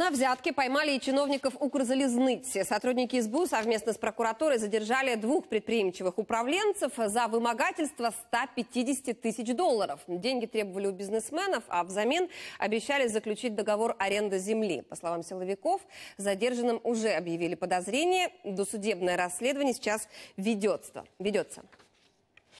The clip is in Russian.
На взятке поймали и чиновников Укрзалезнытси. Сотрудники СБУ совместно с прокуратурой задержали двух предприимчивых управленцев за вымогательство 150 тысяч долларов. Деньги требовали у бизнесменов, а взамен обещали заключить договор аренды земли. По словам силовиков, задержанным уже объявили подозрение. Досудебное расследование сейчас ведется. ведется.